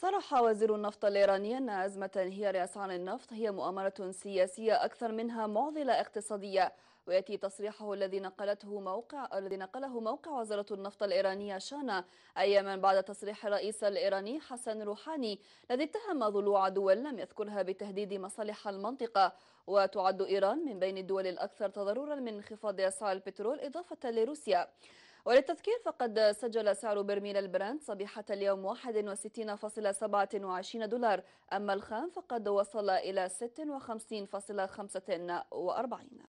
صرح وزير النفط الإيراني أن أزمة انهيار أسعار النفط هي مؤامرة سياسية أكثر منها معضلة اقتصادية ويأتي تصريحه الذي نقلته موقع الذي نقله موقع وزارة النفط الإيرانية شانا أياما بعد تصريح الرئيس الإيراني حسن روحاني الذي اتهم ضلوع دول لم يذكرها بتهديد مصالح المنطقة وتعد إيران من بين الدول الأكثر تضررا من انخفاض أسعار البترول إضافة لروسيا وللتذكير فقد سجل سعر برميل البرنت صبيحة اليوم 61.27 دولار أما الخام فقد وصل إلى 56.45